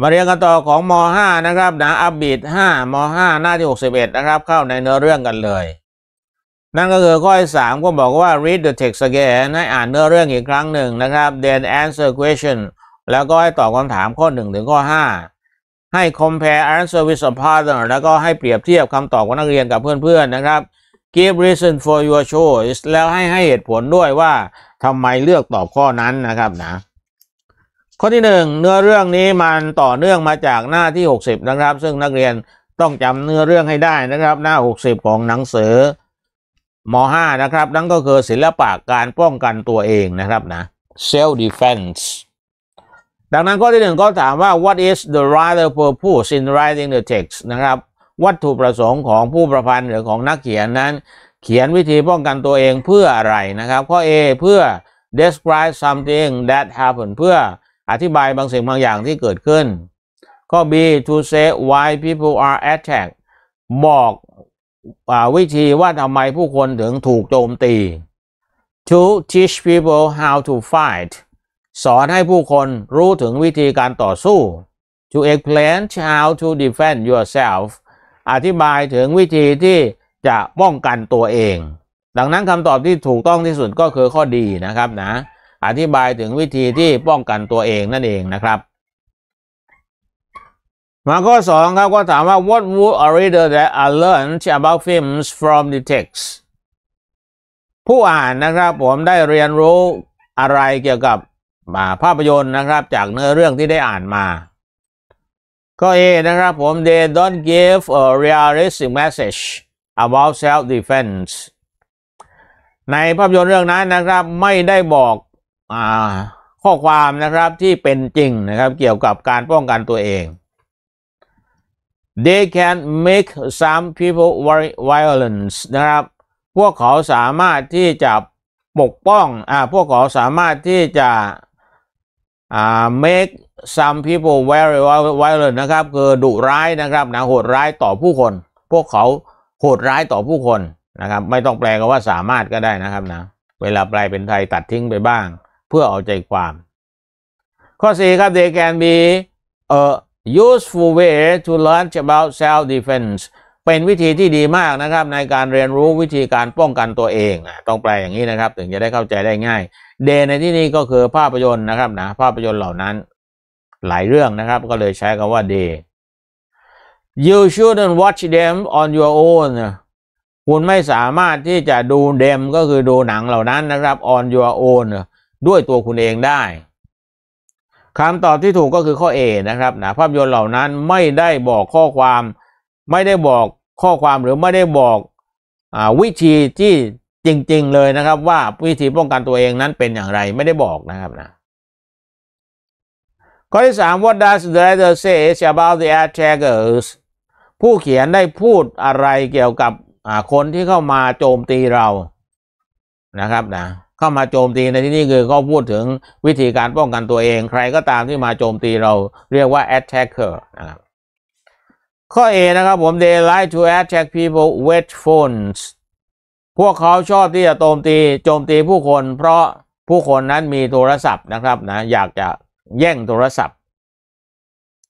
มาเรียนกันต่อของม .5 นะครับนะอับบิด5ม .5 หน้าที่ 61 นะครับ เข้าในเนื้อเรื่องกันเลย นั่นก็คือข้อที่3ก็บอกว่า read the text again ให้อ่านเนื้อเรื่องอีกครั้งหนึ่งนะครับ then answer question แล้วก็ให้ตอบคำถามข้อ 1 ถึงข้อ 5 ให้ compare answer with a partner แล้วก็ให้เปรียบเทียบคำตอบของนักเรียนกับเพื่อนๆนะครับ give reason for your choice แล้วให้ให้เหตุผลด้วยว่าทำไมเลือกตอบข้อนั้นนะครับนะข้อที่หนึ่งเนื้อเรื่องนี้มันต่อเนื่องมาจากหน้าที่ 60 นะครับ ซึ่งนักเรียนต้องจำเนื้อเรื่องให้ได้นะครับ หน้า 60 ของหนังสือ ม .5 นะครับ นั่นก็คือศิลปะการป้องกันตัวเองนะครับนะ self defense ดังนั้นข้อที่หนึ่งก็ถามว่า what is the writer purpose in writing the text นะครับ วัตถุประสงค์ของผู้ประพันธ์หรือของนักเขียนนั้นเขียนวิธีป้องกันตัวเองเพื่ออะไรนะครับ ข้อ A เพื่อ describe something that happened เพื่ออธิบายบางสิ่งบางอย่างที่เกิดขึ้น ข้อ B to say why people are attacked บอกอวิธีว่าทำไมผู้คนถึงถูกโจมตี to teach people how to fight สอนให้ผู้คนรู้ถึงวิธีการต่อสู้ to explain how to defend yourself อธิบายถึงวิธีที่จะป้องกันตัวเอง ดังนั้นคำตอบที่ถูกต้องที่สุดก็คือข้อดีนะครับนะอธิบายถึงวิธีที่ป้องกันตัวเองนั่นเองนะครับ มาข้อ2ครับก็ถามว่า what would a reader that I learned about films from the text ผู้อ่านนะครับผมได้เรียนรู้อะไรเกี่ยวกับภาพยนตร์นะครับ จากเนื้อเรื่องที่ได้อ่านมาก็เอนะครับผม they don't give a realistic message about self defense ในภาพยนตร์เรื่องนั้นนะครับไม่ได้บอกอข้อความนะครับที่เป็นจริงนะครับเกี่ยวกับการป้องกันตัวเอง they can make some people violence นะครับ พวกเขาสามารถที่จะปกป้องอ่าพวกเขาสามารถที่จะอ่า make some people very violent นะครับคือดุร้ายนะครับนะโหดร้ายต่อผู้คน พวกเขาโหดร้ายต่อผู้คนนะครับไม่ต้องแปลกัว่าสามารถก็ได้นะครับนะเวลาแปลเป็นไทยตัดทิ้งไปบ้าง เพื่อเอาใจความ ข้อ 4 ครับ they can be a useful way to learn about self defense เป็นวิธีที่ดีมากนะครับ ในการเรียนรู้วิธีการป้องกันตัวเอง ต้องแปลอย่างนี้นะครับ ถึงจะได้เข้าใจได้ง่าย เดในที่นี้ก็คือภาพยนตร์นะครับนะภาพยนตร์เหล่านั้น หลายเรื่องนะครับก็เลยใช้คำว่าเด you shouldn't watch them on your own คุณไม่สามารถที่จะดูเดมก็คือดูหนังเหล่านั้นนะครับ on your own ด้วยตัวคุณเองได้ คำตอบที่ถูกก็คือข้อ A นะครับนะ ภาพยนตร์เหล่านั้นไม่ได้บอกข้อความ ไม่ได้บอกข้อความหรือไม่ได้บอกอวิธีที่จริง ๆเลยนะครับว่าวิธีป้องกันตัวเองนั้นเป็นอย่างไรไม่ได้บอกนะครับนะข้อที่สาม what does the letter say about the attackers ผู้เขียนได้พูดอะไรเกี่ยวกับคนที่เข้ามาโจมตีเรานะครับนะเข้ามาโจมตีในที่นี้คือเขาพูดถึงวิธีการป้องกันตัวเอง ใครก็ตามที่มาโจมตีเราเรียกว่า attacker นะครับข้อ A นะครับผม they like to attack people with phones พวกเขาชอบที่จะโจมตีโจมตีผู้คนเพราะผู้คนนั้นมีโทรศัพท์นะครับนะอยากจะแย่งโทรศัพท์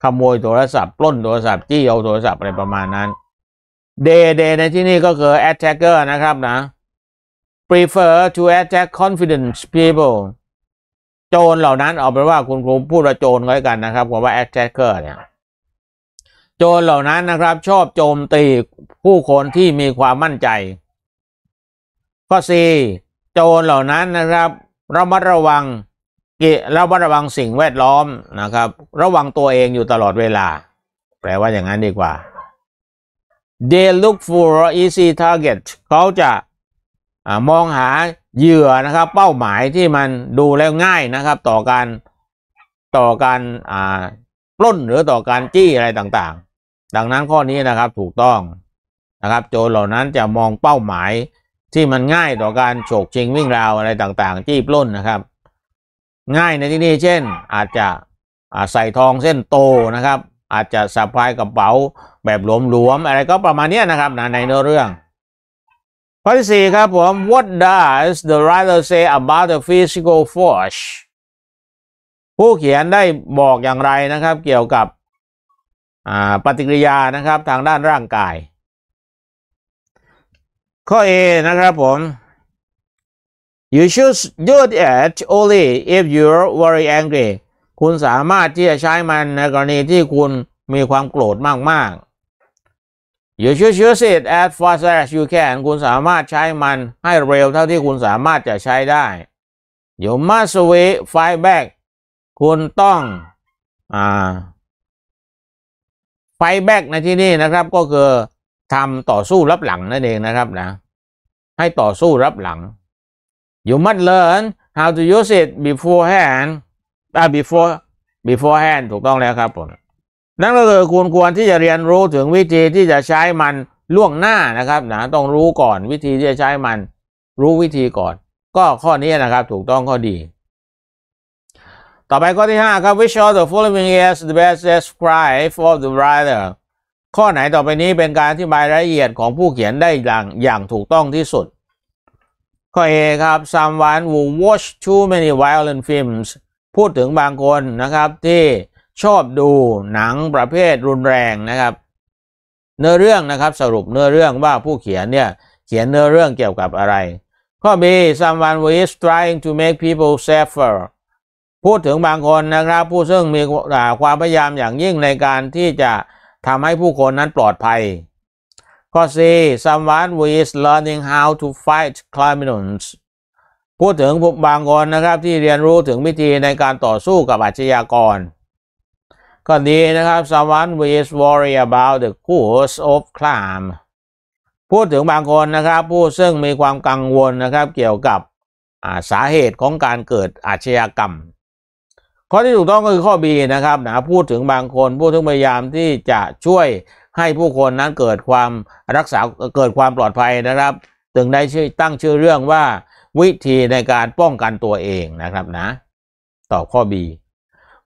ขโมยโทรศัพท์ ปล้นโทรศัพท์จี้เอาโทรศัพท์ อะไรประมาณนั้นเดย์เดย์ในที่นี่ก็คือ attacker นะครับนะ prefer to attack confidence people โจรเหล่านั้นเอาเป็นว่าคุณครูพูดว่าโจรไว้กันนะครับคำว่า attacker เนี่ย โจรเหล่านั้นนะครับ ชอบโจมตีผู้คนที่มีความมั่นใจ ข้อ4โจรเหล่านั้นนะครับระมัดระวังกิระัระวังสิ่งแวดล้อมนะครับ ระวังตัวเองอยู่ตลอดเวลา แปลว่าอย่างนั้นดีกว่า they look for easy target เขาจะมองหาเหยื่อนะครับ เป้าหมายที่มันดูแล้วง่ายนะครับ ต่อการต่อการปล้นหรือต่อการจี้อะไรต่างๆ ดังนั้นข้อนี้นะครับถูกต้องนะครับ โจรเหล่านั้นจะมองเป้าหมาย ที่มันง่ายต่อการโฉกชิงวิ่งราวอะไรต่างๆ จี้ปล้นนะครับง่ายในที่นี้เช่นอาจจะใส่ทองเส้นโตนะครับ อาจจะสะพายกระเป๋าแบบหลวมๆอะไรก็ประมาณนี้นะครับนะในเนื้อเรื่อง ข้อที่สี่ครับผม What does the writer say about the physical force ผู้เขียนได้บอกอย่างไรนะครับ เกี่ยวกับปฏิกิริยานะครับ ทางด้านร่างกาย ข้อ A นะครับผม you should do it only if you're very angry คุณสามารถที่จะใช้มันในกรณีที่คุณมีความโกรธมาก ๆ you should use it as fast as you can คุณสามารถใช้มันให้เร็วเท่าที่คุณสามารถจะใช้ได้ you must wait fight back คุณต้องอ่า fight back ในที่นี้นะครับก็คือทำต่อสู้รับหลังนั่นเองนะครับนะ ให้ต่อสู้รับหลัง You must learn how to use it beforehand อ่า before beforehand ถูกต้องแล้วครับผม นั่นก็คือคุณควรที่จะเรียนรู้ถึงวิธีที่จะใช้มันล่วงหน้านะครับนะต้องรู้ก่อนวิธีที่จะใช้มันรู้วิธีก่อน ก็ข้อนี้นะครับถูกต้องข้อดี ต่อไปข้อที่5ครับ which of the following is the best describe f o r the writer ข้อไหนต่อไปนี้เป็นการอธิบายรายละเอียดของผู้เขียนได้อย่างอย่างถูกต้องที่สุดข้อเอครับ someone who watch too many violent films พูดถึงบางคนนะครับที่ชอบดูหนังประเภทรุนแรงนะครับ เนื้อเรื่องนะครับสรุปเนื้อเรื่องว่าผู้เขียนเนี่ยเขียนเนื้อเรื่องเกี่ยวกับอะไรข้อ B someone who is trying to make people s f f e r พูดถึงบางคนนะครับ ผู้ซึ่งมีความพยายามอย่างยิ่งในการที่จะทำให้ผู้คนนั้นปลอดภัยข้อ C someone who is learning how to fight criminals พูดถึงบางคนนะครับที่เรียนรู้ถึงวิธีในการต่อสู้กับอาชญากรก็ดีนะครับ someone who is worried about the course of crime พูดถึงบางคนนะครับผู้ซึ่งมีความกังวลนะครับเกี่ยวกับสาเหตุของการเกิดอาชญากรรม ข้อที่ถูกต้องก็คือข้อ B นะครับนะพูดถึงบางคนผู้ถึ่พยายามที่จะช่วยให้ผู้คนนั้นเกิดความรักษา เกิดความปลอดภัยนะครับ ถึงได้ชื่อตั้งชื่อเรื่องว่า วิธีในการป้องกันตัวเองนะครับนะ ตอบข้อ B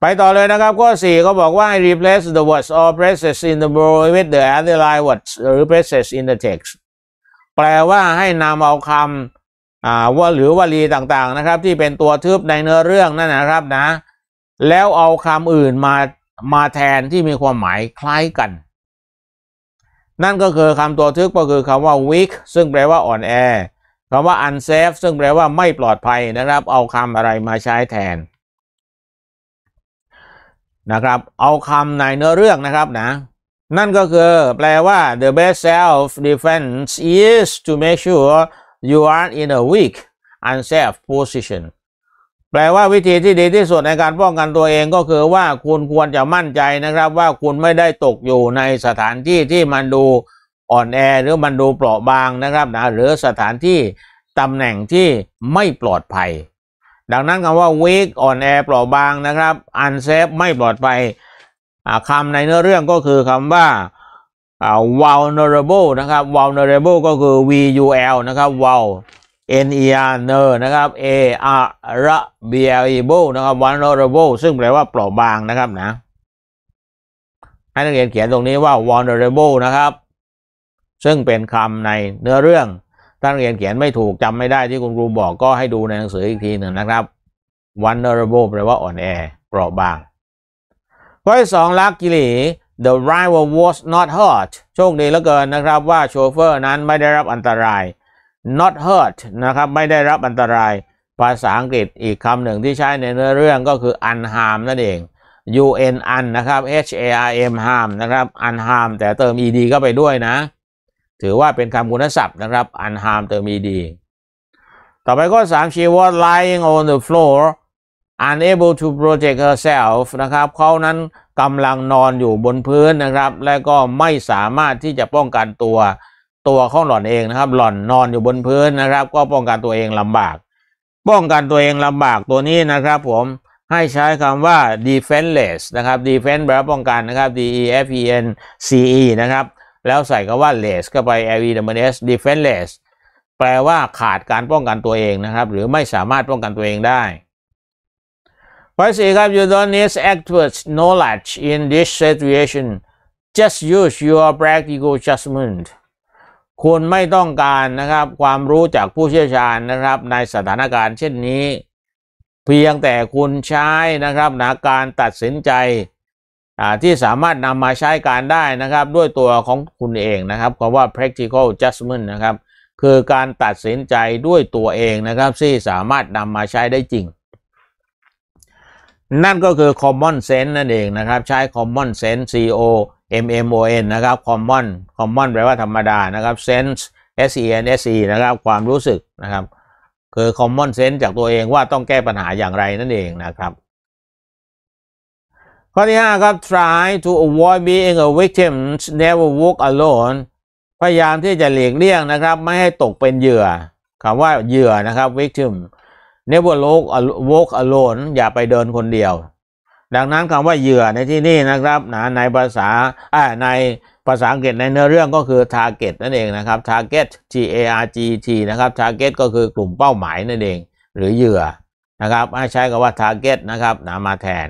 ไปต่อเลยนะครับข้อ 4 ก็บอกว่า replace the words or phrases in the bold with the u n d e r l i n g words or phrases in the text แปลว่าให้นำเอาคำว่าหรือวลีต่างๆนะครับ ที่เป็นตัวทึบในเนื้อเรื่องนั่นนะครับนะ แล้วเอาคำอื่นมามาแทนที่มีความหมายคล้ายกันนั่นก็คือคำตัวทึกก็คือคำว่า weak ซึ่งแปลว่าอ่อนแอ คำว่า unsafe ซึ่งแปลว่าไม่ปลอดภัยนะครับ เอาคำอะไรมาใช้แทนนะครับ เอาคำในเนื้อเรื่องนะครับนะ นั่นก็คือแปลว่า the best self defense is to make sure you are in a weak unsafe position แปลว่าวิธีที่ดีที่สุดในการป้องกันตัวเองก็คือว่าคุณควรจะมั่นใจนะครับว่าคุณไม่ได้ตกอยู่ในสถานที่ที่มันดูอ่อนแอหรือมันดูเปราะบางนะครับนะหรือสถานที่ตำแหน่งที่ไม่ปลอดภัย ดังนั้นคำว่า weak อ่อนแอเปราะบางนะครับ unsafe ไม่ปลอดภัยคำในเนื้อเรื่องก็คือคำว่า vulnerable นะครับ vulnerable ก็คือ vul นะครับ vul N E R เนอนะครับ A R R B L E B นะครับ vulnerable ซึ่งแปลว่าเปราะบางนะครับนะให้นักเรียนเขียนตรงนี้ว่า vulnerable นะครับ ซึ่งเป็นคำในเนื้อเรื่อง ถ้านักเรียนเขียนไม่ถูกจำไม่ได้ที่คุณครูบอกก็ให้ดูในหนังสืออีกทีหนึ่งนะครับ vulnerable แปลว่าอ่อนแอเปราะบาง ข้อที่สอง ลักกิลี the driver was not hurt โชคดีเหลือเกินนะครับว่าโชเฟอร์นั้นไม่ได้รับอันตราย not hurt นะครับไม่ได้รับอันตราย ภาษาอังกฤษอีกคำหนึ่งที่ใช้ในเนื้อเรื่องก็คือ unharm นั่นเอง u n un นะครับ h a r m harm นะครับ unharm แต่เติม ed ก็ไปด้วยนะ ถือว่าเป็นคำคุณศัพท์นะครับ unharm เติม ed ต่อไปก็3 she was lying on the floor unable to protect herself นะครับเขานั้นกำลังนอนอยู่บนพื้นนะครับ และก็ไม่สามารถที่จะป้องกันตัวตัวของหล่อนเองนะครับหล่อนนอนอยู่บนพื้นนะครับ ก็ป้องกันตัวเองลำบาก ป้องกันตัวเองลำบากตัวนี้นะครับผม ให้ใช้คำว่า defenseless นะครับ defense แปลว่าป้องกันนะครับ d e f e n c e นะครับแล้วใส่คำว่า less เข้าไป l e w s defenseless แปลว่าขาดการป้องกันตัวเองนะครับ หรือไม่สามารถป้องกันตัวเองได้ข้อสิครับ you don't need expert knowledge in this situation just use your practical judgment คุณไม่ต้องการนะครับความรู้จากผู้เชี่ยวชาญนะครับในสถานการณ์เช่นนี้ เพียงแต่คุณใช้นะครับนาการตัดสินใจที่สามารถนำมาใช้การได้นะครับ ด้วยตัวของคุณเองนะครับคำว่า practical judgment นะครับ คือการตัดสินใจด้วยตัวเองนะครับที่สามารถนำมาใช้ได้จริง นั่นก็คือ common sense นั่นเองนะครับ ใช้ common sense C O MMON นะครับ common common แปลว่าธรรมดา นะครับ sense S E N S E นะครับความรู้สึกนะครับ คือ common sense จากตัวเองว่าต้องแก้ปัญหาอย่างไรนั่นเองนะครับ ข้อที่5ครับ try to avoid being a victim never walk alone พยายามที่จะหลีกเลี่ยงนะครับ ไม่ให้ตกเป็นเหยื่อคำว่าเหยื่อนะครับ victim never walk walk alone อย่าไปเดินคนเดียวดังนั้นคำว่าเหยื่อในที่นี่นะครับนะในภาษาในภาษาอังกฤษในเนื้อเรื่องก็คือ target นั่นเองนะครับ target T A R G T นะครับ target ก็คือกลุ่มเป้าหมายนั่นเองหรือเหยื่อนะครับใช้คำว่า target นะครับนะมาแทน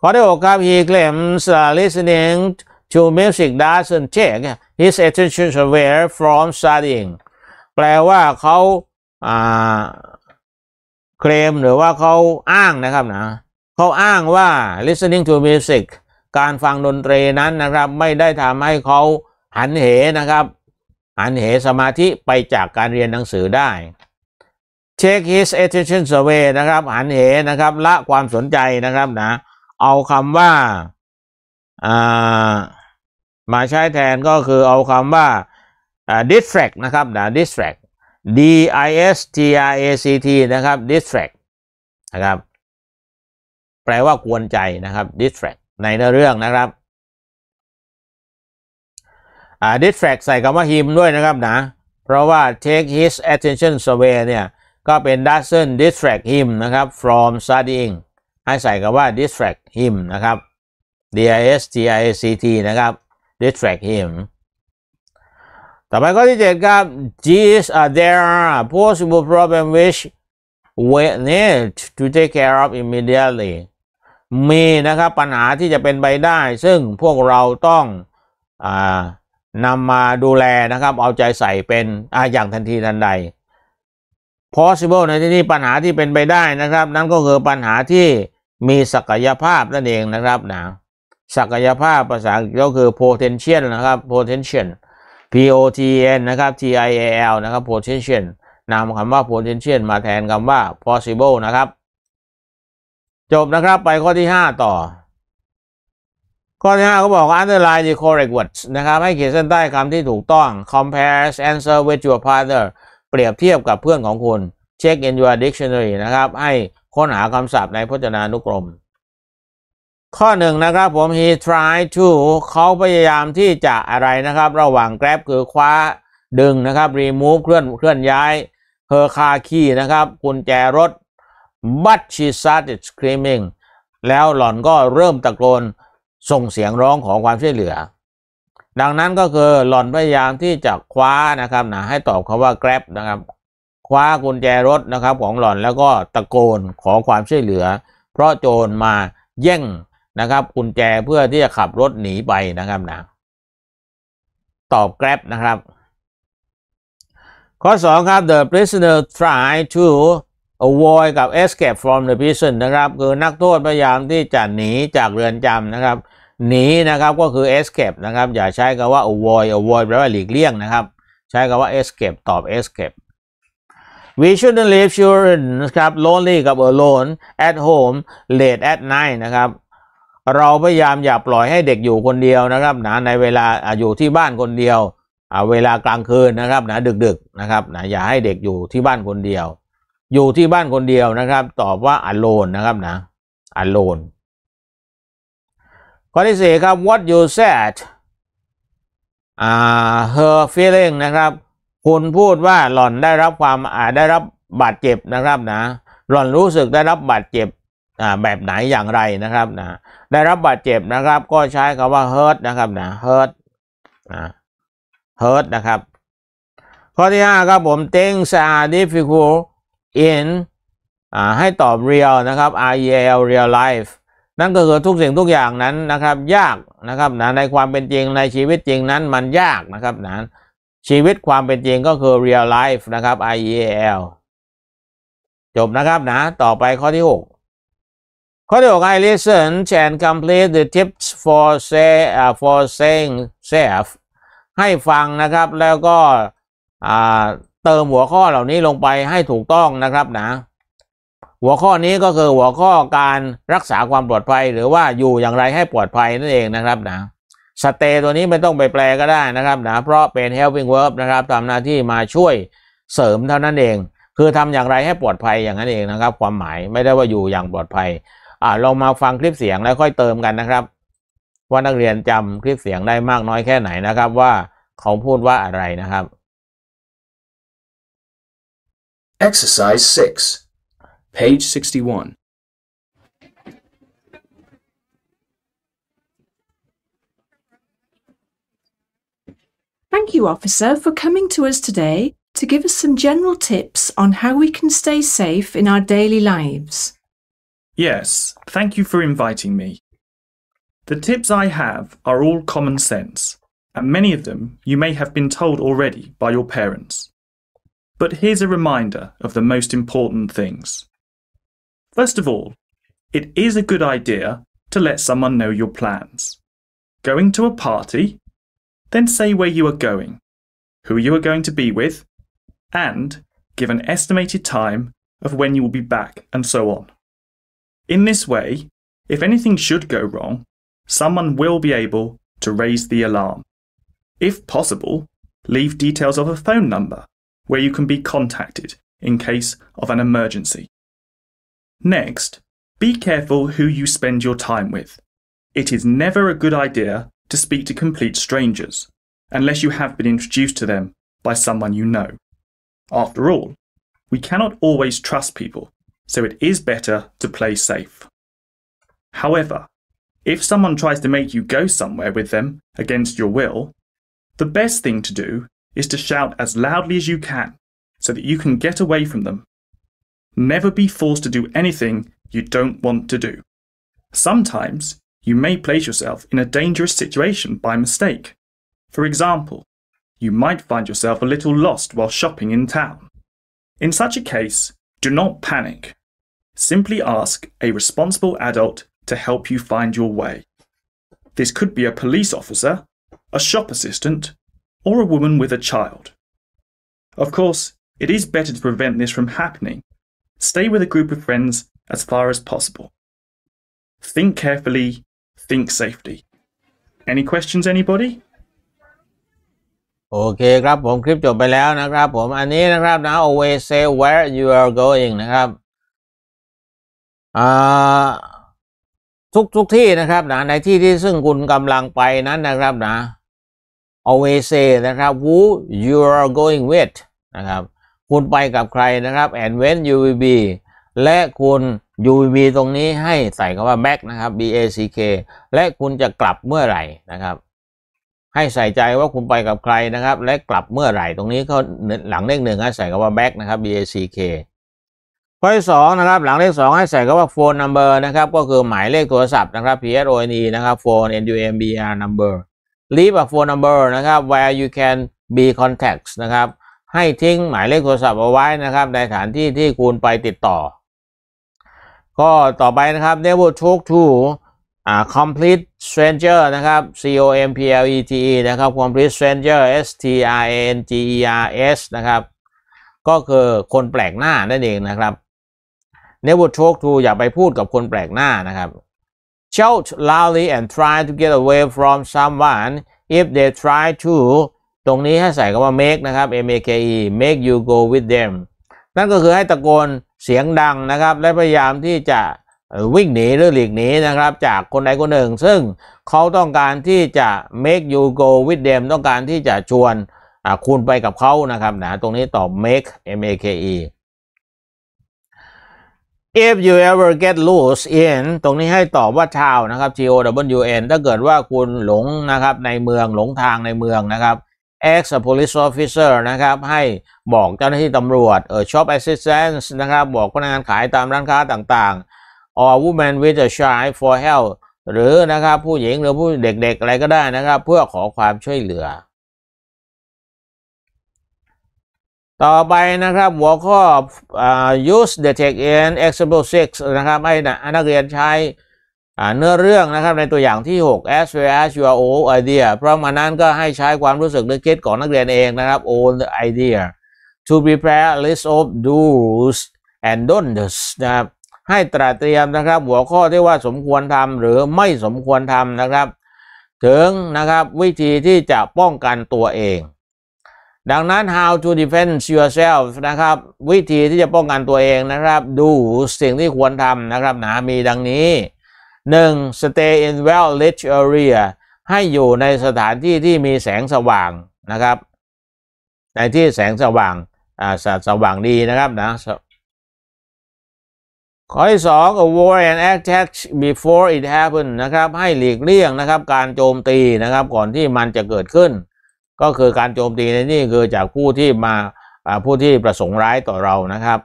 ข้อที่หกครับ he claims listening to music doesn't take his attention away from studying แปลว่าเขาเคลมหรือว่าเขาอ้างนะครับนะเขาอ้างว่า listening to music การฟังดนตรีนั้นนะครับ ไม่ได้ทำให้เขาหันเหนะครับ หันเหสมาธิไปจากการเรียนหนังสือได้ take his attention away นะครับ หันเหนะครับ ละความสนใจนะครับนะเอาคำว่าามาใช้แทนก็คือเอาคำว่า distract นะครับนะ distract D I S T R A C T นะครับ distract นะครับแปลว่ากวนใจนะครับ distract ในเนื้อเรื่องนะครับอ่า distract ใส่คำว่า him ด้วยนะครับนะ เพราะว่า take his attention away เนี่ยก็เป็น doesn't distract him นะครับ from studying ให้ใส่คำว่า distract him นะครับ d i s t i c t นะครับ distract him ต่อไปข้อที่เจ็ดครับ these are there possible problem which we need to take care of immediately มีนะครับปัญหาที่จะเป็นไปได้ ซึ่งพวกเราต้องอนำมาดูแลนะครับ เอาใจใส่เป็นออย่างทันทีทันใด possible ในที่นี้ปัญหาที่เป็นไปได้นะครับ นั่นก็คือปัญหาที่มีศักยภาพนั่นเองนะครับนะศักยภาพภาษาก็คือ potential นะครับ potential p o t n นะครับ t i a l นะครับ potential นำคำว่า potential มาแทนคำว่า possible นะครับจบนะครับ ไปข้อที่ห้าต่อ ข้อที่ห้าเขาบอกว่า underline the correct words นะครับ ให้เขียนเส้นใต้คำที่ถูกต้อง compare answer with your partner เปรียบเทียบกับเพื่อนของคุณ check in your dictionary นะครับ ให้ค้นหาคำศัพท์ในพจนานุกรม ข้อหนึ่งนะครับ ผม he tried to เขาพยายามที่จะอะไรนะครับ ระหว่าง grab คือ คว้าดึงนะครับ remove เคลื่อนเคลื่อนย้าย her car key นะครับกุญแจรถ but she started screaming แล้วหล่อนก็เริ่มตะโกน ส่งเสียงร้องขอความช่วยเหลือ ดังนั้นก็คือหล่อนพยายามที่จะคว้านะครับนะให้ตอบคาว่า grab นะครับคว้ากุญแจรถนะครับของหล่อนแล้วก็ตะโกนขอความช่วยเหลือ เพราะโจรมาแย่งนะครับ กุญแจเพื่อที่จะขับรถหนีไปนะครับนะตอบ grab นะครับข้อ2ครับ the prisoner tried to avoid กับ escape from the prison นะครับคือนักโทษพยายามที่จะหนีจากเรือนจำนะครับหนีนะครับก็คือ escape นะครับอย่าใช้คำว่า avoid avoid แปลว่าหลีกเลี่ยงนะครับใช้คำว่า escape ตอบ escape we shouldn't leave children ครับ lonely กับ alone at home late at night นะครับเราพยายามอย่าปล่อยให้เด็กอยู่คนเดียวนะครับนะในเวลาอยู่ที่บ้านคนเดียว เวลากลางคืนนะครับนะดึกๆนะครับนะอย่าให้เด็กอยู่ที่บ้านคนเดียวอยู่ที่บ้านคนเดียวนะครับ ตอบว่า alone นะครับ นะ alone ข้อที่สี่ครับ what you said u h her feeling นะครับคุณพูดว่าหล่อนได้รับความอาได้รับบาดเจ็บนะครับนะ หล่อนรู้สึกได้รับบาดเจ็บแบบไหนอย่างไรนะครับนะได้รับบาดเจ็บนะครับ ก็ใช้คำว่า hurt นะครับนะ hurt นะ hurt นะครับ ข้อที่ห้าครับผม things are difficult in อ่าให้ตอบ real นะครับ r e l real life นั่นก็คือทุกสิ่งทุกอย่างนั้นนะครับ ยากนะครับนะในความเป็นจริงในชีวิตจริงนั้นมันยากนะครับนะชีวิตความเป็นจริงก็คือ real life นะครับ r e l จบนะครับนะต่อไปข้อที่ 6 ข้อที่ 6 I listen and complete the tips for say uh, for saying self ให้ฟังนะครับแล้วก็อ่าเติมหัวข้อเหล่านี้ลงไปให้ถูกต้องนะครับนะ หัวข้อนี้ก็คือหัวข้อการรักษาความปลอดภัย หรือว่าอยู่อย่างไรให้ปลอดภัยนั่นเองนะครับ นะ สเต ตัวนี้ไม่ต้องไปแปลก็ได้นะครับนะ เพราะเป็น helping verb นะครับทำหน้าที่มาช่วยเสริมเท่านั้นเอง คือทำอย่างไรให้ปลอดภัยอย่างนั้นเองนะครับ ความหมายไม่ได้ว่าอยู่อย่างปลอดภัย อ่าลองมาฟังคลิปเสียงแล้วค่อยเติมกันนะครับว่านักเรียนจำคลิปเสียงได้มากน้อยแค่ไหนนะครับ ว่าเขาพูดว่าอะไรนะครับ Exercise 6, page 61. Thank you, officer, for coming to us today to give us some general tips on how we can stay safe in our daily lives. Yes, thank you for inviting me. The tips I have are all common sense, and many of them you may have been told already by your parents. But here's a reminder of the most important things. First of all, it is a good idea to let someone know your plans. Going to a party? Then say where you are going, who you are going to be with, and give an estimated time of when you will be back, and so on. In this way, if anything should go wrong, someone will be able to raise the alarm. If possible, leave details of a phone number where you can be contacted in case of an emergency. Next, be careful who you spend your time with. It is never a good idea to speak to complete strangers, unless you have been introduced to them by someone you know. After all, we cannot always trust people, so it is better to play safe. However, if someone tries to make you go somewhere with them against your will, the best thing to do is to shout as loudly as you can so that you can get away from them. Never be forced to do anything you don't want to do. Sometimes you may place yourself in a dangerous situation by mistake. For example, you might find yourself a little lost while shopping in town. In such a case, do not panic. Simply ask a responsible adult to help you find your way. This could be a police officer, a shop assistant, or a woman with a child. Of course, it is better to prevent this from happening. Stay with a group of friends as far as possible. Think carefully, think safety. Any questions, anybody? โอเคครับผมคลิปจบไปแล้วนะครับผม อันนี้นะครับนะ always say where you are going นะครับทุกทุกที่นะครับนะในที่ที่ซึ่งคุณกำลังไปนั้นนะครับนะ always say นะครับ who you are going with นะครับคุณไปกับใครนะครับ and when you will be และคุณ you will be ตรงนี้ให้ใส่คำว่า back นะครับ b a c k และคุณจะกลับเมื่อไหร่นะครับ ให้ใส่ใจว่าคุณไปกับใครนะครับ และกลับเมื่อไหร่ตรงนี้เขาหลังเลขหนึ่งให้ใส่คำว่า back นะครับ b a c k ข้อที่สองนะครับหลังเลขสองให้ใส่คำว่า phone number นะครับ ก็คือหมายเลขโทรศัพท์นะครับ p s o n e นะครับ phone n u m b r number leave a phone number นะครับ where you can be contacts นะครับให้ทิ้งหมายเลขโทรศัพท์เอาไว้นะครับในฐานที่ที่คุณไปติดต่อ ก็ต่อไปนะครับ never talk to a complete stranger นะครับ c o m p l e t e นะครับ complete stranger s t r a n g e r s นะครับ ก็คือคนแปลกหน้านั่นเองนะครับ never talk to อย่าไปพูดกับคนแปลกหน้านะครับ shout loudly and try to get away from someone if they try to ตรงนี้ให้ใส่คำว่า make นะครับ M A K E make you go with them นั่นก็คือให้ตะโกนเสียงดังนะครับและพยายามที่จะวิ่งหนีหรือหลีกหนีนะครับจากคนใดคนหนึ่งซึ่งเขาต้องการที่จะ make you go with them ต้องการที่จะชวนคุณไปกับเขานะครับนะตรงนี้ตอบ make M A K E if you ever get lost in ตรงนี้ให้ตอบว่าชาวนะครับ G O W N ถ้าเกิดว่าคุณหลงนะครับในเมืองหลงทางในเมืองนะครับ ask a police officer นะครับให้บอกเจ้าหน้าที่ตำรวจเออ shop a s s i s t a n t นะครับบอกพนักงานขายตามร้านค้าต่างๆ or woman with a child for help หรือนะครับผู้หญิงหรือผู้เด็กๆ อะไรก็ได้นะครับ เพื่อขอความช่วยเหลือต่อไปนะครับหัวข้อ use the text in example 6นะครับให้นักเรียนใช้เนื้อเรื่องนะครับในตัวอย่างที่ 6 as well as your own idea เพราะมานั้นก็ให้ใช้ความรู้สึกนึกคิดของนักเรียนเองนะครับ own the idea to prepare list of do's and don'ts นะครับให้ตระเตรียมนะครับหัวข้อที่ว่าสมควรทำหรือไม่สมควรทำนะครับ ถึงนะครับวิธีที่จะป้องกันตัวเองดังนั้น how to defend yourself นะครับ วิธีที่จะป้องกันตัวเองนะครับ ดูสิ่งที่ควรทำนะครับนะมีดังนี้ 1. stay in well lit area ให้อยู่ในสถานที่ที่มีแสงสว่างนะครับ ในที่แสงสว่างอ่าสว่างดีนะครับนะข้อที่สอง avoid an attack before it happen นะครับ ให้หลีกเลี่ยงนะครับ การโจมตีนะครับ ก่อนที่มันจะเกิดขึ้นก็คือการโจมตีในนี่คือจากผู้ที่มาผู้ที่ประสงค์ร้ายต่อเรานะครับ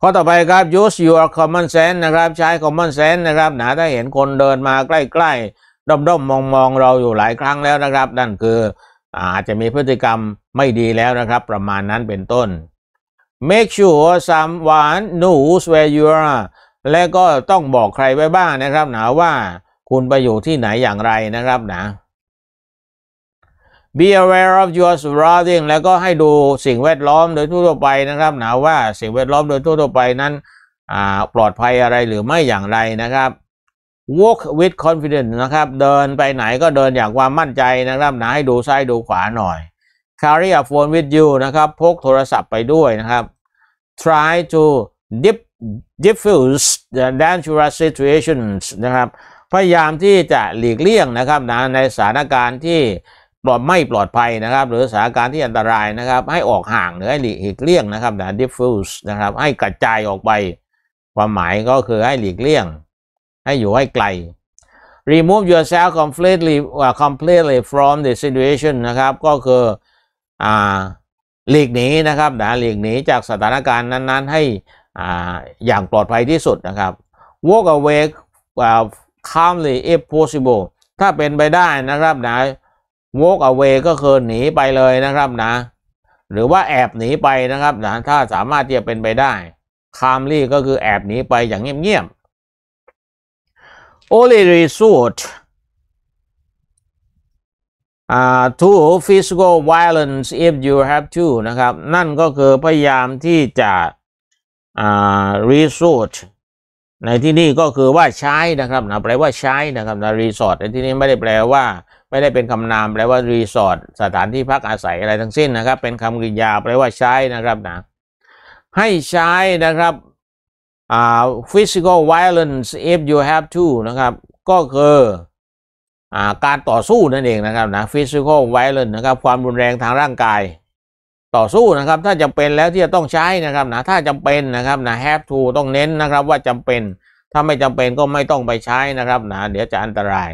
ข้อต่อไปครับ use your common sense นะครับใช้ common sense นะครับ หนาถ้าเห็นคนเดินมาใกล้ๆด้อมๆมองๆเราอยู่หลายครั้งแล้วนะครับ นั่นคืออาจจะมีพฤติกรรมไม่ดีแล้วนะครับ ประมาณนั้นเป็นต้น make sure someone knows where you are และก็ต้องบอกใครไว้บ้างนะครับ หนาว่าคุณไปอยู่ที่ไหนอย่างไรนะครับนะ be aware of your surrounding แล้วก็ให้ดูสิ่งแวดล้อมโดยทั่วไปนะครับนะว่าสิ่งแวดล้อมโดยทั่วไป นั้นปลอดภัยอะไรหรือไม่อย่างไรนะครับ walk with confidence นะครับเดินไปไหนก็เดินอย่างความมั่นใจนะครับนะให้ดูซ้ายดูขวาหน่อย carry a phone with you นะครับ พกโทรศัพท์ไปด้วยนะครับ try to dip diffuse the dangerous situations นะครับ พยายามที่จะหลีกเลี่ยงนะครับนะในสถานการณ์ที่ปลอดไม่ปลอดภัยนะครับ หรือสถานการณ์ที่อันตรายนะครับ ให้ออกห่างหรือให้หลีกเลี่ยงนะครับนะ diffuse นะครับ ให้กระจายออกไป ความหมายก็คือให้หลีกเลี่ยง ให้อยู่ให้ไกล remove yourself completely uh, completely from the situation นะครับก็คืออ่าหลีกหนีนะครับนะหลีกหนีจากสถานการณ์นั้นๆ ให้อ่าอย่างปลอดภัยที่สุดนะครับ walk away uh, calmly if possible ถ้าเป็นไปได้นะครับนะ walk away ก็คือหนีไปเลยนะครับนะหรือว่าแอบหนีไปนะครับนะถ้าสามารถที่จะเป็นไปได้ calmly ก็คือแอบหนีไปอย่างเงียบๆ only resort uh, to physical violence if you have to นะครับนั่นก็คือพยายามที่จะ uh, resort ในที่นี้ก็คือว่าใช้นะครับนะแปลว่าใช้นะครับนะรีสอร์ทในที่นี้ไม่ได้แปลว่าไม่ได้เป็นคำนามแปลว่ารีสอร์ทสถานที่พักอาศัยอะไรทั้งสิ้นนะครับ เป็นคำกริยาแปลว่าใช้นะครับนะให้ใช้นะครับ physical violence if you have to นะครับ ก็คือการต่อสู้นั่นเองนะครับนะ physical violence นะครับ ความรุนแรงทางร่างกาย ต่อสู้นะครับ ถ้าจำเป็นแล้วที่จะต้องใช้นะครับนะถ้าจำเป็นนะครับนะ have to ต้องเน้นนะครับ ว่าจำเป็น ถ้าไม่จำเป็นก็ไม่ต้องไปใช้นะครับนะเดี๋ยวจะอันตราย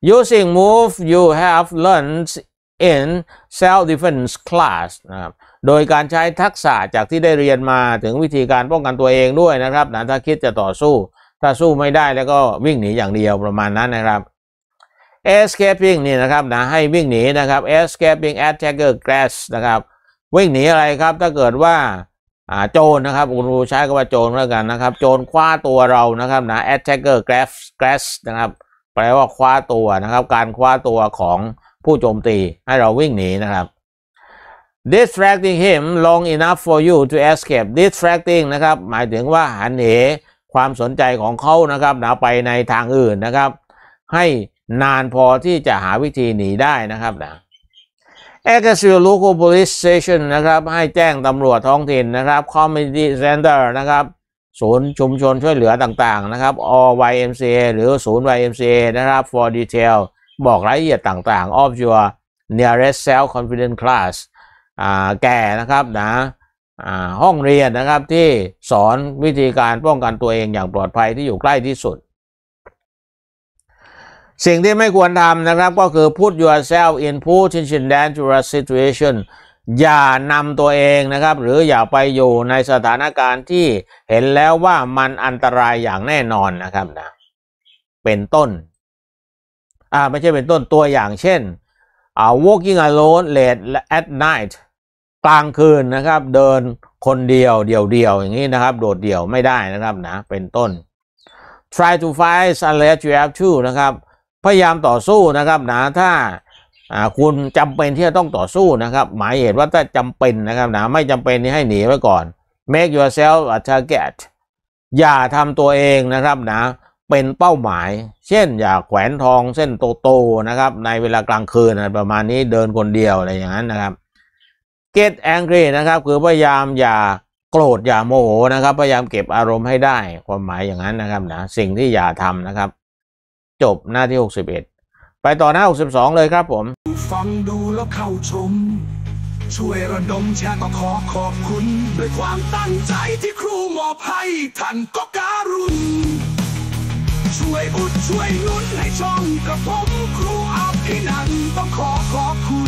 using move you have learned in self defense class นะครับโดยการใช้ทักษะจากที่ได้เรียนมา ถึงวิธีการป้องกันตัวเองด้วยนะครับนะถ้าคิดจะต่อสู้ ถ้าสู้ไม่ได้แล้วก็วิ่งหนีอย่างเดียวประมาณนั้นนะครับ escaping นี่นะครับนะให้วิ่งหนีนะครับ escaping attacker grass นะครับ วิ่งหนีอะไรครับ ถ้าเกิดว่าโจรนะครับคุณครูใช้คำว่าโจรแล้วกันนะครับ โจรคว้าตัวเรานะครับนะ attacker g r a s s g r a s s นะครับแปลว่าคว้าตัวนะครับการคว้าตัวของผู้โจมตีให้เราวิ่งหนีนะครับ distracting him long enough for you to escape distracting นะครับหมายถึงว่าหันเห ความสนใจของเขานะครับนไปในทางอื่นนะครับ ให้นานพอที่จะหาวิธีหนีได้นะครับนะ a g a s s i z e local police station นะครับ ให้แจ้งตำรวจท้องถิ่นนะครับ community center นะครับศูนย์ชุมชนช่วยเหลือต่างๆนะครับ OYMCA หรือศูนย์ YMCA นะครับ for detail บอกรายละเอียดต่างๆ of your nearest self confidence class แก่นะครับนะห้องเรียนนะครับที่สอนวิธีการป้องกันตัวเองอย่างปลอดภัยที่อยู่ใกล้ที่สุด สิ่งที่ไม่ควรทำนะครับก็คือ put yourself in position dangerous situation อย่านำตัวเองนะครับ หรืออย่าไปอยู่ในสถานการณ์ที่เห็นแล้วว่ามันอันตรายอย่างแน่นอนนะครับนะเป็นต้นอ่าไม่ใช่เป็นต้นตัวอย่างเช่นอ่า walking alone late at night กลางคืนนะครับ เดินคนเดียวเดียวเดียวอย่างนี้นะครับโดดเดี่ยวไม่ได้นะครับนะเป็นต้น try to f i g h t unless you have to นะครับพยายามต่อสู้นะครับนะถ้าอ่าคุณจำเป็นที่จะต้องต่อสู้นะครับ หมายเหตุว่าถ้าจำเป็นนะครับนะไม่จำเป็นนี่ให้หนีไว้ก่อน make yourself a target อย่าทำตัวเองนะครับนะเป็นเป้าหมาย เช่นอย่าแขวนทองเส้นโตๆนะครับ ในเวลากลางคืน ประมาณนี้เดินคนเดียวอะไรอย่างนั้นนะครับ get angry นะครับคือพยายามอย่าโกรธอย่าโมโหนะครับพยายามเก็บอารมณ์ให้ได้ความหมายอย่างนั้นนะครับนะสิ่งที่อย่าทำนะครับ จบหน้าที่ 61 ไปต่อหน้า 62 เลยครับผมฟังดูแล้วเข้าชม ช่วยระดมแชร์ก็ขอขอบคุณ ด้วยความตั้งใจที่ครูมอบให้ ท่านก็การุณช่วยอุดช่วยนุนให้ช่องกับผมครูอาพิี่นันต้องขอขอบคุณ